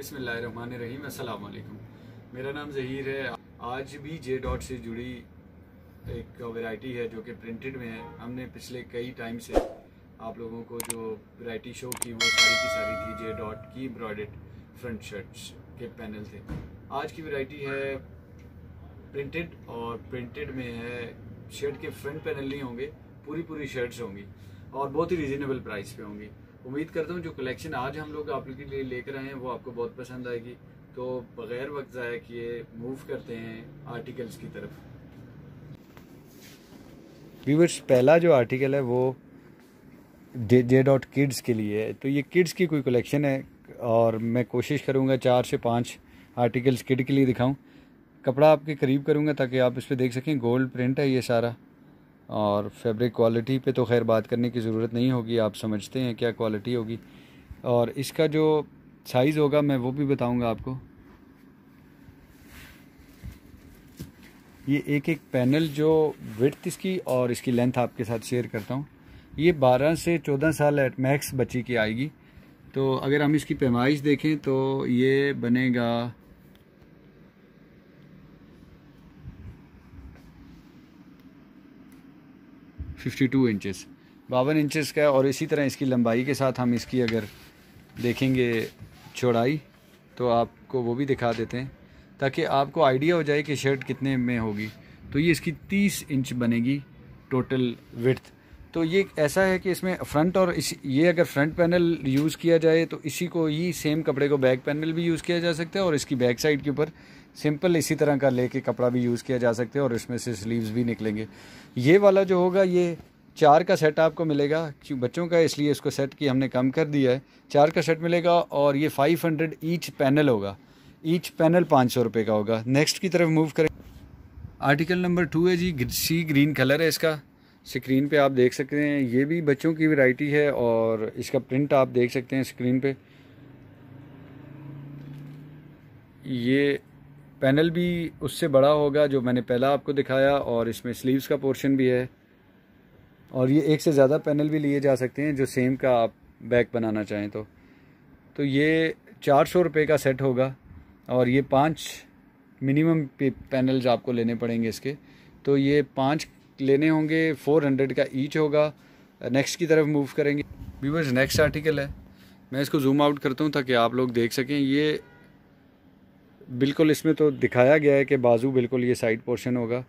बिसमीम अस्सलाम वालेकुम मेरा नाम जहीर है आज भी जे डॉट से जुड़ी एक वैरायटी है जो कि प्रिंटेड में है हमने पिछले कई टाइम से आप लोगों को जो वैरायटी शो की वो सारी की सारी थी जे डॉट की एम्ब्रॉयडेड फ्रंट शर्ट्स के पैनल थे आज की वैरायटी है प्रिंटेड और प्रिंटेड में है शर्ट के फ्रंट पैनल नहीं होंगे पूरी पूरी शर्ट्स होंगी और बहुत ही रिजनेबल प्राइस पर होंगी उम्मीद करता हूँ जो कलेक्शन आज हम लोग आपके लिए लेकर आए हैं वो आपको बहुत पसंद आएगी तो बगैर वक्त ज़ाया किए मूव करते हैं आर्टिकल्स की तरफ व्यूवर्स पहला जो आर्टिकल है वो जे जे डॉट किड्स के लिए है तो ये किड्स की कोई कलेक्शन है और मैं कोशिश करूँगा चार से पाँच आर्टिकल्स किड के लिए दिखाऊँ कपड़ा आपके करीब करूँगा ताकि आप इस पर देख सकें गोल्ड प्रिंट है ये सारा और फैब्रिक क्वालिटी पे तो खैर बात करने की ज़रूरत नहीं होगी आप समझते हैं क्या क्वालिटी होगी और इसका जो साइज़ होगा मैं वो भी बताऊंगा आपको ये एक एक पैनल जो विड्थ इसकी और इसकी लेंथ आपके साथ शेयर करता हूँ ये 12 से 14 साल एट मैक्स बच्ची की आएगी तो अगर हम इसकी पैमाइश देखें तो ये बनेगा 52 इंचेस बावन इंचेस का है और इसी तरह इसकी लंबाई के साथ हम इसकी अगर देखेंगे चौड़ाई तो आपको वो भी दिखा देते हैं ताकि आपको आइडिया हो जाए कि शर्ट कितने में होगी तो ये इसकी 30 इंच बनेगी टोटल विथ तो ये ऐसा है कि इसमें फ्रंट और इस ये अगर फ्रंट पैनल यूज़ किया जाए तो इसी को ही सेम कपड़े को बैक पैनल भी यूज़ किया जा सकता है और इसकी बैक साइड के ऊपर सिंपल इसी तरह का लेके कपड़ा भी यूज़ किया जा सकता है और इसमें से स्लीव्स भी निकलेंगे ये वाला जो होगा ये चार का सेट आपको मिलेगा बच्चों का इसलिए इसको सेट की हमने कम कर दिया है चार का सेट मिलेगा और ये फाइव हंड्रेड ईच पैनल होगा ईच पैनल पाँच सौ रुपये का होगा नेक्स्ट की तरफ मूव करें आर्टिकल नंबर टू है जी सी ग्रीन कलर है इसका स्क्रीन पे आप देख सकते हैं ये भी बच्चों की वैरायटी है और इसका प्रिंट आप देख सकते हैं स्क्रीन पे ये पैनल भी उससे बड़ा होगा जो मैंने पहला आपको दिखाया और इसमें स्लीव्स का पोर्शन भी है और ये एक से ज़्यादा पैनल भी लिए जा सकते हैं जो सेम का आप बैग बनाना चाहें तो तो ये चार सौ रुपये का सेट होगा और ये पांच मिनिमम पैनल्स आपको लेने पड़ेंगे इसके तो ये पांच लेने होंगे फोर हंड्रेड का ईच होगा नेक्स्ट की तरफ मूव करेंगे व्यूवर्स नेक्स्ट आर्टिकल है मैं इसको जूम आउट करता हूँ ताकि आप लोग देख सकें ये बिल्कुल इसमें तो दिखाया गया है कि बाजू बिल्कुल ये साइड पोर्शन होगा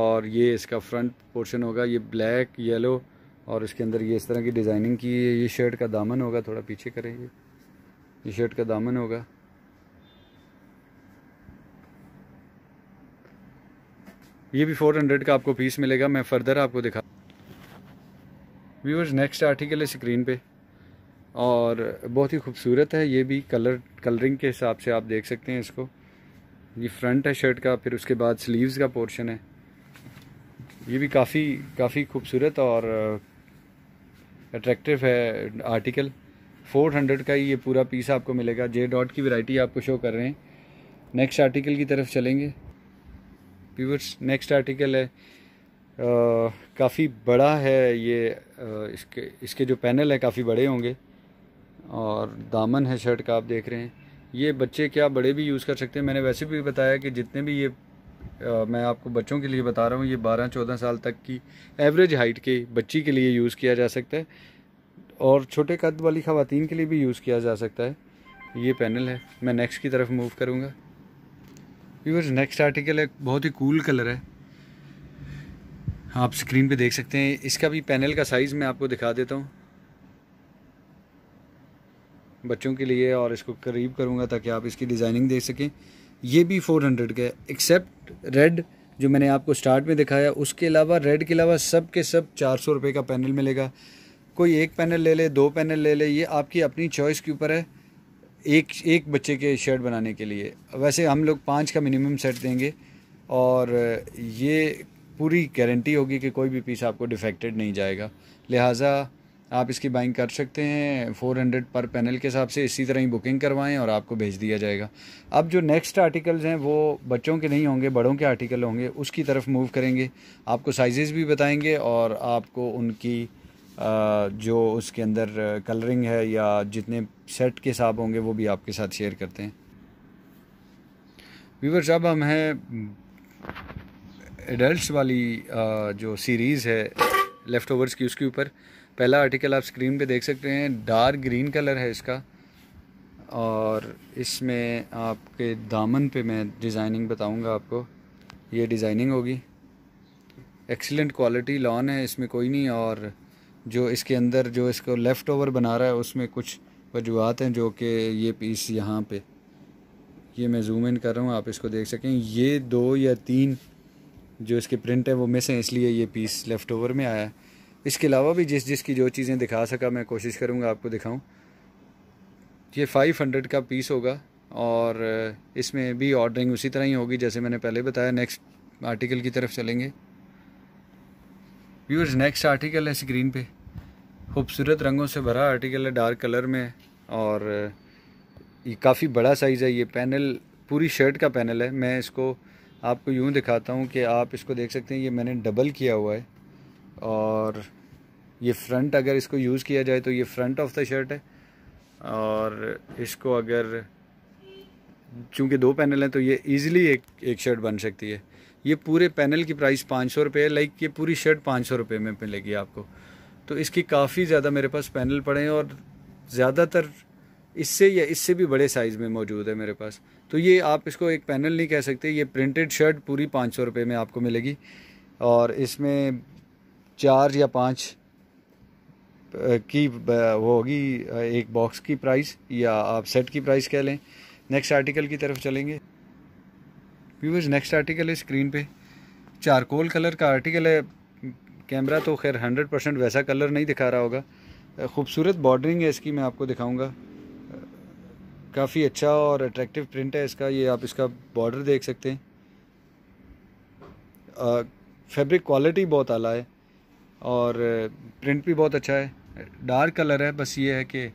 और ये इसका फ्रंट पोर्शन होगा ये ब्लैक येलो और इसके अंदर ये इस तरह की डिज़ाइनिंग की है ये शर्ट का दामन होगा थोड़ा पीछे करेंगे ये शर्ट का दामन होगा ये भी 400 का आपको पीस मिलेगा मैं फर्दर आपको दिखा व्यूअर्स नेक्स्ट आर्टिकल है स्क्रीन पे और बहुत ही खूबसूरत है ये भी कलर कलरिंग के हिसाब से आप देख सकते हैं इसको ये फ्रंट है शर्ट का फिर उसके बाद स्लीव्स का पोर्शन है ये भी काफ़ी काफ़ी खूबसूरत और अट्रैक्टिव है आर्टिकल 400 का ही ये पूरा पीस आपको मिलेगा जे डॉट की वैरायटी आपको शो कर रहे हैं नेक्स्ट आर्टिकल की तरफ चलेंगे व्यूवर्स नेक्स्ट आर्टिकल है काफ़ी बड़ा है ये आ, इसके इसके जो पैनल है काफ़ी बड़े होंगे और दामन है शर्ट का आप देख रहे हैं ये बच्चे क्या बड़े भी यूज़ कर सकते हैं मैंने वैसे भी बताया कि जितने भी ये आ, मैं आपको बच्चों के लिए बता रहा हूँ ये 12-14 साल तक की एवरेज हाइट के बच्ची के लिए यूज़ किया जा सकता है और छोटे कद वाली खातन के लिए भी यूज़ किया जा सकता है ये पैनल है मैं नेक्स्ट की तरफ मूव करूँगा व्यूवर्स नेक्स्ट आर्टिकल एक बहुत ही कूल कलर है आप स्क्रीन पे देख सकते हैं इसका भी पैनल का साइज़ मैं आपको दिखा देता हूँ बच्चों के लिए और इसको करीब करूँगा ताकि आप इसकी डिज़ाइनिंग देख सकें ये भी फ़ोर हंड्रेड का एक्सेप्ट रेड जो मैंने आपको स्टार्ट में दिखाया उसके अलावा रेड के अलावा सब के सब चार सौ रुपये का पैनल मिलेगा कोई एक पैनल ले ले दो पैनल ले ले ये आपकी अपनी चॉइस के ऊपर है एक एक बच्चे के शर्ट बनाने के लिए वैसे हम लोग पाँच का मिनिमम सेट देंगे और ये पूरी गारंटी होगी कि कोई भी पीस आपको डिफेक्टेड नहीं जाएगा लिहाजा आप इसकी बाइंग कर सकते हैं 400 पर पैनल के हिसाब से इसी तरह ही बुकिंग करवाएं और आपको भेज दिया जाएगा अब जो नेक्स्ट आर्टिकल्स हैं वो बच्चों के नहीं होंगे बड़ों के आर्टिकल होंगे उसकी तरफ मूव करेंगे आपको साइजेस भी बताएंगे और आपको उनकी जो उसके अंदर कलरिंग है या जितने सेट के हिसाब होंगे वो भी आपके साथ शेयर करते हैं वीवर साहब हम हैं एडल्ट वाली जो सीरीज़ है लेफ़्ट ओवर्स की उसके ऊपर पहला आर्टिकल आप स्क्रीन पे देख सकते हैं डार्क ग्रीन कलर है इसका और इसमें आपके दामन पे मैं डिज़ाइनिंग बताऊंगा आपको ये डिज़ाइनिंग होगी एक्सीलेंट क्वालिटी लॉन है इसमें कोई नहीं और जो इसके अंदर जो इसको लेफ़्ट ओवर बना रहा है उसमें कुछ वजूहत हैं जो कि ये पीस यहाँ पे ये मैं जूम इन कर रहा हूँ आप इसको देख सकें ये दो या तीन जो इसके प्रिंट है वो मिस हैं इसलिए ये पीस लेफ़्ट ओवर में आया है इसके अलावा भी जिस जिस की जो चीज़ें दिखा सका मैं कोशिश करूँगा आपको दिखाऊँ ये फ़ाइव हंड्रेड का पीस होगा और इसमें भी ऑर्डरिंग उसी तरह ही होगी जैसे मैंने पहले बताया नेक्स्ट आर्टिकल की तरफ चलेंगे व्यूअर्स नेक्स्ट आर्टिकल है स्क्रीन पे खूबसूरत रंगों से भरा आर्टिकल है डार्क कलर में और ये काफ़ी बड़ा साइज़ है ये पैनल पूरी शर्ट का पैनल है मैं इसको आपको यूँ दिखाता हूँ कि आप इसको देख सकते हैं ये मैंने डबल किया हुआ है और ये फ्रंट अगर इसको यूज़ किया जाए तो ये फ्रंट ऑफ द शर्ट है और इसको अगर चूँकि दो पैनल हैं तो ये इजीली एक एक शर्ट बन सकती है ये पूरे पैनल की प्राइस पाँच सौ रुपये है लाइक ये पूरी शर्ट पाँच सौ रुपये में मिलेगी आपको तो इसकी काफ़ी ज़्यादा मेरे पास पैनल पड़े हैं और ज़्यादातर इससे या इससे भी बड़े साइज़ में मौजूद है मेरे पास तो ये आप इसको एक पैनल नहीं कह सकते ये प्रिंटेड शर्ट पूरी पाँच सौ रुपये में आपको मिलेगी और इसमें चार या पाँच की वो होगी एक बॉक्स की प्राइस या आप सेट की प्राइस कह लें नेक्स्ट आर्टिकल की तरफ चलेंगे व्यूवर्स नेक्स्ट आर्टिकल है स्क्रीन पे चारकोल कलर का आर्टिकल है कैमरा तो खैर हंड्रेड परसेंट वैसा कलर नहीं दिखा रहा होगा खूबसूरत बॉर्डरिंग है इसकी मैं आपको दिखाऊंगा काफ़ी अच्छा और अट्रैक्टिव प्रिंट है इसका ये आप इसका बॉर्डर देख सकते हैं फैब्रिक क्वालिटी बहुत आला है और प्रिंट भी बहुत अच्छा है डार्क कलर है बस ये है कि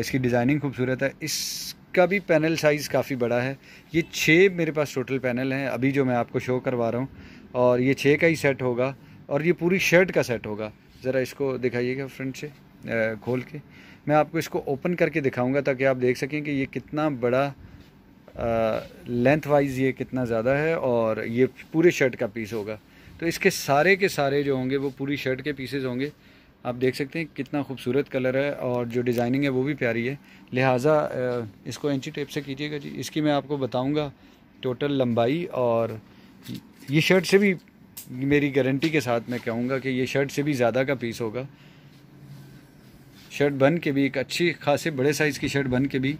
इसकी डिज़ाइनिंग खूबसूरत है इसका भी पैनल साइज़ काफ़ी बड़ा है ये छः मेरे पास टोटल पैनल हैं अभी जो मैं आपको शो करवा रहा हूँ और ये छः का ही सेट होगा और ये पूरी शर्ट का सेट होगा ज़रा इसको दिखाइएगा फ्रंट से खोल के मैं आपको इसको ओपन करके दिखाऊंगा ताकि आप देख सकें कि ये कितना बड़ा लेंथ वाइज ये कितना ज़्यादा है और ये पूरे शर्ट का पीस होगा तो इसके सारे के सारे जो होंगे वो पूरी शर्ट के पीसेज होंगे आप देख सकते हैं कितना खूबसूरत कलर है और जो डिज़ाइनिंग है वो भी प्यारी है लिहाजा इसको इंची टेप से कीजिएगा जी इसकी मैं आपको बताऊंगा टोटल लंबाई और ये शर्ट से भी मेरी गारंटी के साथ मैं कहूँगा कि ये शर्ट से भी ज़्यादा का पीस होगा शर्ट बन के भी एक अच्छी खासे बड़े साइज़ की शर्ट बन के भी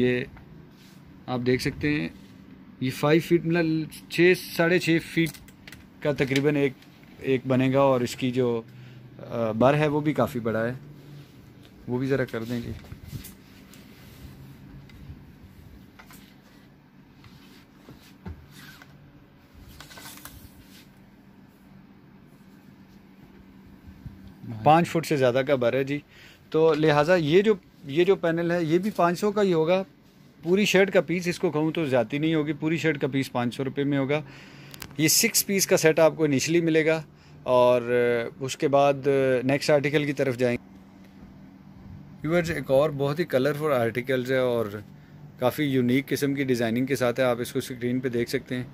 ये आप देख सकते हैं ये फाइव फीट मतलब छः साढ़े छः फीट का तकरीबन एक एक बनेगा और इसकी जो बर है वो भी काफ़ी बड़ा है वो भी ज़रा कर देंगे पाँच फुट से ज़्यादा का बर है जी तो लिहाजा ये जो ये जो पैनल है ये भी पाँच सौ का ही होगा पूरी शर्ट का पीस इसको कहूँ तो ज़्यादा नहीं होगी पूरी शर्ट का पीस पाँच सौ रुपये में होगा ये सिक्स पीस का सेट आपको इनिशली मिलेगा और uh, उसके बाद नेक्स्ट uh, आर्टिकल की तरफ जाएंगे व्यूअर्स एक और बहुत ही कलरफुल आर्टिकल्स है और काफ़ी यूनिक किस्म की डिज़ाइनिंग के साथ है आप इसको स्क्रीन पे देख सकते हैं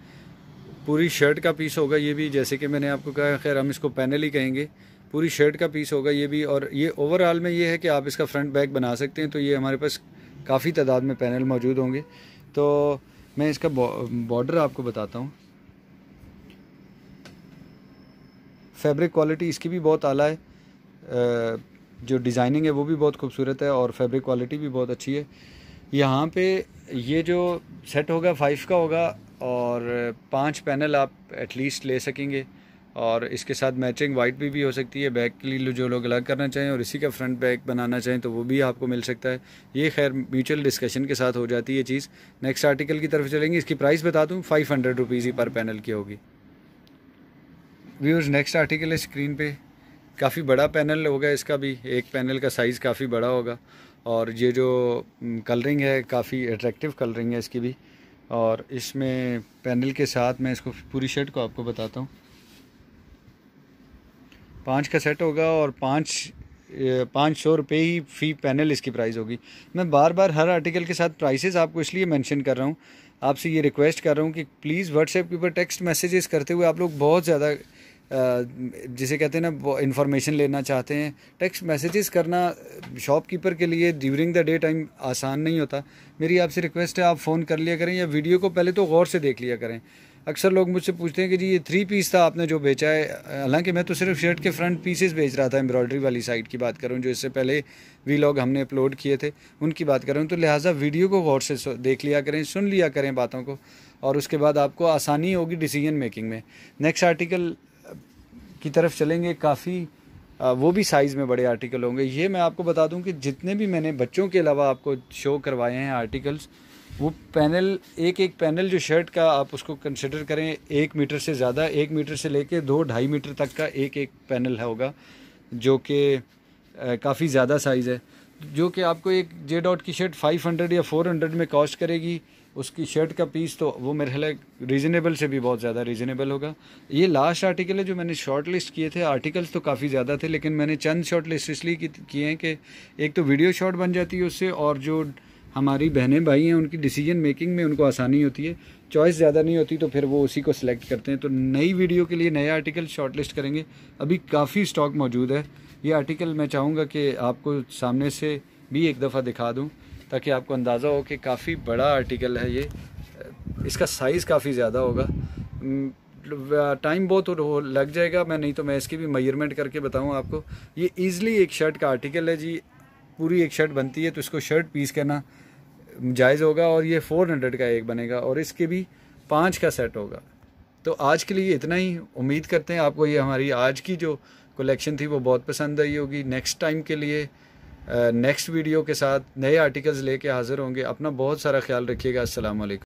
पूरी शर्ट का पीस होगा ये भी जैसे कि मैंने आपको कहा खैर हम इसको पैनल ही कहेंगे पूरी शर्ट का पीस होगा ये भी और ये ओवरऑल में ये है कि आप इसका फ्रंट बैक बना सकते हैं तो ये हमारे पास काफ़ी तादाद में पैनल मौजूद होंगे तो मैं इसका बॉर्डर आपको बताता हूँ फैब्रिक क्वालिटी इसकी भी बहुत आला है जो डिज़ाइनिंग है वो भी बहुत खूबसूरत है और फैब्रिक क्वालिटी भी बहुत अच्छी है यहाँ पे ये जो सेट होगा फाइव का होगा और पांच पैनल आप एटलीस्ट ले सकेंगे और इसके साथ मैचिंग वाइट भी भी हो सकती है बैक के लिए जो लोग अलग करना चाहें और इसी का फ्रंट बैक बनाना चाहें तो वो भी आपको मिल सकता है ये खैर म्यूचुअल डिस्कशन के साथ हो जाती है चीज़ नेक्स्ट आर्टिकल की तरफ चलेंगे इसकी प्राइस बता दूँ फाइव हंड्रेड रुपीज़ ही पर पैनल की होगी व्यूअर्स नेक्स्ट आर्टिकल है स्क्रीन पे काफ़ी बड़ा पैनल होगा इसका भी एक पैनल का साइज़ काफ़ी बड़ा होगा और ये जो कलरिंग है काफ़ी अट्रैक्टिव कलरिंग है इसकी भी और इसमें पैनल के साथ मैं इसको पूरी शर्ट को आपको बताता हूँ पाँच का सेट होगा और पाँच पाँच सौ रुपये ही फ़ी पैनल इसकी प्राइस होगी मैं बार बार हर आर्टिकल के साथ प्राइसेस आपको इसलिए मेंशन कर रहा हूँ आपसे ये रिक्वेस्ट कर रहा हूँ कि प्लीज़ व्हाट्सएप के ऊपर टेक्स्ट मैसेजेस करते हुए आप लोग बहुत ज़्यादा जिसे कहते हैं ना इन्फॉर्मेशन लेना चाहते हैं टेक्स्ट मैसेजेस करना शॉपकीपर के लिए ड्यूरिंग द डे टाइम आसान नहीं होता मेरी आपसे रिक्वेस्ट है आप फ़ोन कर लिया करें या वीडियो को पहले तो गौर से देख लिया करें अक्सर लोग मुझसे पूछते हैं कि जी ये थ्री पीस था आपने जो बेचा है हालांकि मैं तो सिर्फ शर्ट के फ्रंट पीसेस बेच रहा था एम्ब्रॉयडरी वाली साइड की बात करूं जो इससे पहले वी लॉग हमने अपलोड किए थे उनकी बात करूं तो लिहाजा वीडियो को गौर से देख लिया करें सुन लिया करें बातों को और उसके बाद आपको आसानी होगी डिसीजन मेकिंग में नेक्स्ट आर्टिकल की तरफ चलेंगे काफ़ी वो भी साइज़ में बड़े आर्टिकल होंगे ये मैं आपको बता दूं कि जितने भी मैंने बच्चों के अलावा आपको शो करवाए हैं आर्टिकल्स वो पैनल एक एक पैनल जो शर्ट का आप उसको कंसिडर करें एक मीटर से ज़्यादा एक मीटर से लेके दो ढाई मीटर तक का एक एक पैनल है होगा जो कि काफ़ी ज़्यादा साइज़ है जो कि आपको एक जे डॉट की शर्ट 500 या 400 में कॉस्ट करेगी उसकी शर्ट का पीस तो वो मेरे ख्याल रीज़नेबल से भी बहुत ज़्यादा रीज़नेबल होगा ये लास्ट आर्टिकल है जो मैंने शॉर्ट लिस्ट किए थे आर्टिकल्स तो काफ़ी ज़्यादा थे लेकिन मैंने चंद शॉर्ट लिस्ट इसलिए किए हैं कि एक तो वीडियो शॉर्ट बन जाती है उससे और जो हमारी बहनें भाई हैं उनकी डिसीजन मेकिंग में उनको आसानी होती है चॉइस ज़्यादा नहीं होती तो फिर वो उसी को सिलेक्ट करते हैं तो नई वीडियो के लिए नया आर्टिकल शॉर्ट लिस्ट करेंगे अभी काफ़ी स्टॉक मौजूद है ये आर्टिकल मैं चाहूँगा कि आपको सामने से भी एक दफ़ा दिखा दूँ ताकि आपको अंदाज़ा हो कि काफ़ी बड़ा आर्टिकल है ये इसका साइज़ काफ़ी ज़्यादा होगा टाइम बहुत लग जाएगा मैं नहीं तो मैं इसकी भी मेजरमेंट करके बताऊँ आपको ये ईज़िली एक शर्ट का आर्टिकल है जी पूरी एक शर्ट बनती है तो इसको शर्ट पीस करना जायज़ होगा और ये फ़ोर हंड्रेड का एक बनेगा और इसके भी पाँच का सेट होगा तो आज के लिए इतना ही उम्मीद करते हैं आपको ये हमारी आज की जो कलेक्शन थी वो बहुत पसंद आई होगी नेक्स्ट टाइम के लिए नेक्स्ट वीडियो के साथ नए आर्टिकल्स लेके हाज़िर होंगे अपना बहुत सारा ख्याल रखिएगा असल